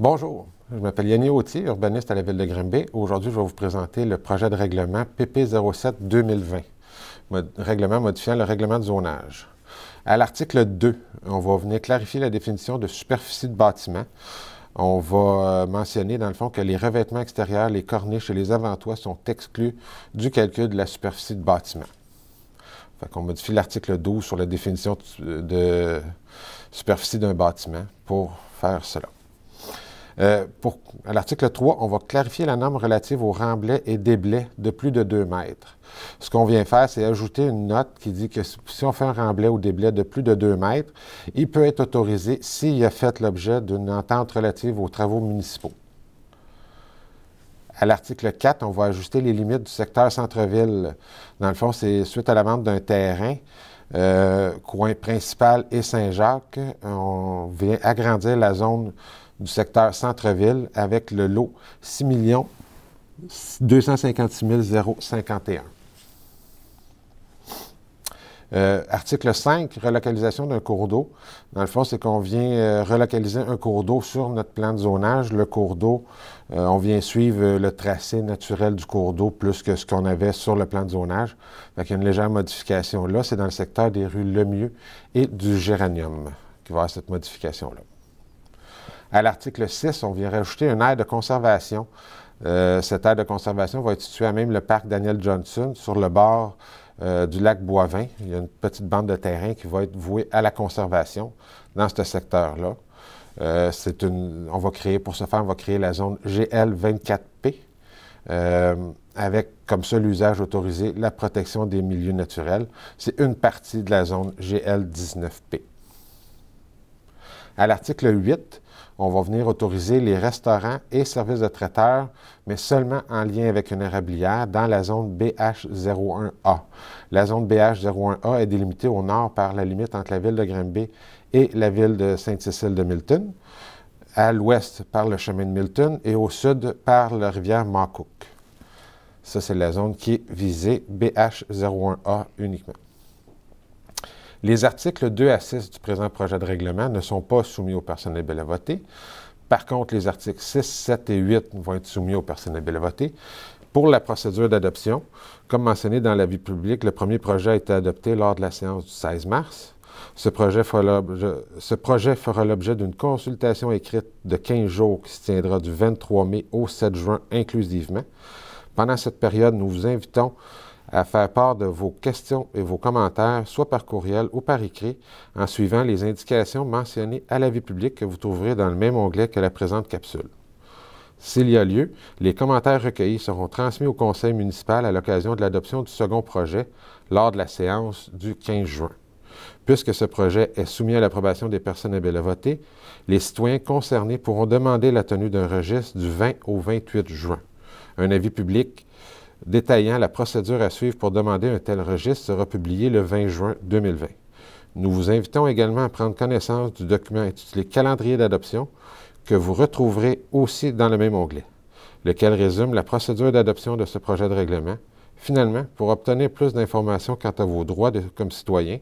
Bonjour, je m'appelle Yannick Autier, urbaniste à la ville de Grimby. Aujourd'hui, je vais vous présenter le projet de règlement PP07-2020, règlement modifiant le règlement de zonage. À l'article 2, on va venir clarifier la définition de superficie de bâtiment. On va euh, mentionner dans le fond que les revêtements extérieurs, les corniches et les avant-toits sont exclus du calcul de la superficie de bâtiment. on modifie l'article 12 sur la définition euh, de superficie d'un bâtiment pour faire cela. Euh, à l'article 3, on va clarifier la norme relative aux remblais et déblais de plus de 2 mètres. Ce qu'on vient faire, c'est ajouter une note qui dit que si on fait un remblai ou déblai de plus de 2 mètres, il peut être autorisé s'il a fait l'objet d'une entente relative aux travaux municipaux. À l'article 4, on va ajuster les limites du secteur centre-ville. Dans le fond, c'est suite à la vente d'un terrain. Euh, coin principal et Saint-Jacques, on vient agrandir la zone du secteur centre-ville avec le lot 6 256 051. article 5, relocalisation d'un cours d'eau. Dans le fond, c'est qu'on vient euh, relocaliser un cours d'eau sur notre plan de zonage. Le cours d'eau, euh, on vient suivre euh, le tracé naturel du cours d'eau plus que ce qu'on avait sur le plan de zonage. avec Il y a une légère modification là. C'est dans le secteur des rues Lemieux et du Géranium qui va avoir cette modification-là. À l'article 6, on vient rajouter une aire de conservation. Euh, cette aire de conservation va être située à même le parc Daniel Johnson sur le bord euh, du lac Boivin. Il y a une petite bande de terrain qui va être vouée à la conservation dans ce secteur-là. Euh, c'est une, on va créer, pour ce faire, on va créer la zone GL24P, avec comme seul usage autorisé la protection des milieux naturels. C'est une partie de la zone GL19P. À l'article 8, on va venir autoriser les restaurants et services de traiteurs, mais seulement en lien avec une érablière dans la zone BH01A. La zone BH01A est délimitée au nord par la limite entre la ville de Granby et la ville de Sainte-Cécile de Milton, à l'ouest par le chemin de Milton et au sud par la rivière Marcook. Ça, c'est la zone qui est visée BH01A uniquement. Les articles 2 à 6 du présent projet de règlement ne sont pas soumis aux personnes habiles à voter. Par contre, les articles 6, 7 et 8 vont être soumis aux personnes habiles à voter. Pour la procédure d'adoption, comme mentionné dans l'avis public, le premier projet a été adopté lors de la séance du 16 mars. Ce projet fera l'objet d'une consultation écrite de 15 jours qui se tiendra du 23 mai au 7 juin inclusivement. Pendant cette période, nous vous invitons à faire part de vos questions et vos commentaires, soit par courriel ou par écrit, en suivant les indications mentionnées à l'avis public que vous trouverez dans le même onglet que la présente capsule. S'il y a lieu, les commentaires recueillis seront transmis au Conseil municipal à l'occasion de l'adoption du second projet lors de la séance du 15 juin. Puisque ce projet est soumis à l'approbation des personnes habiles à voter, les citoyens concernés pourront demander la tenue d'un registre du 20 au 28 juin. Un avis public détaillant la procédure à suivre pour demander un tel registre sera publié le 20 juin 2020. Nous vous invitons également à prendre connaissance du document intitulé Calendrier d'adoption que vous retrouverez aussi dans le même onglet, lequel résume la procédure d'adoption de ce projet de règlement. Finalement, pour obtenir plus d'informations quant à vos droits de, comme citoyen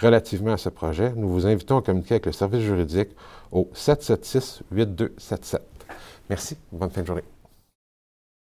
relativement à ce projet, nous vous invitons à communiquer avec le service juridique au 776-8277. Merci, bonne fin de journée.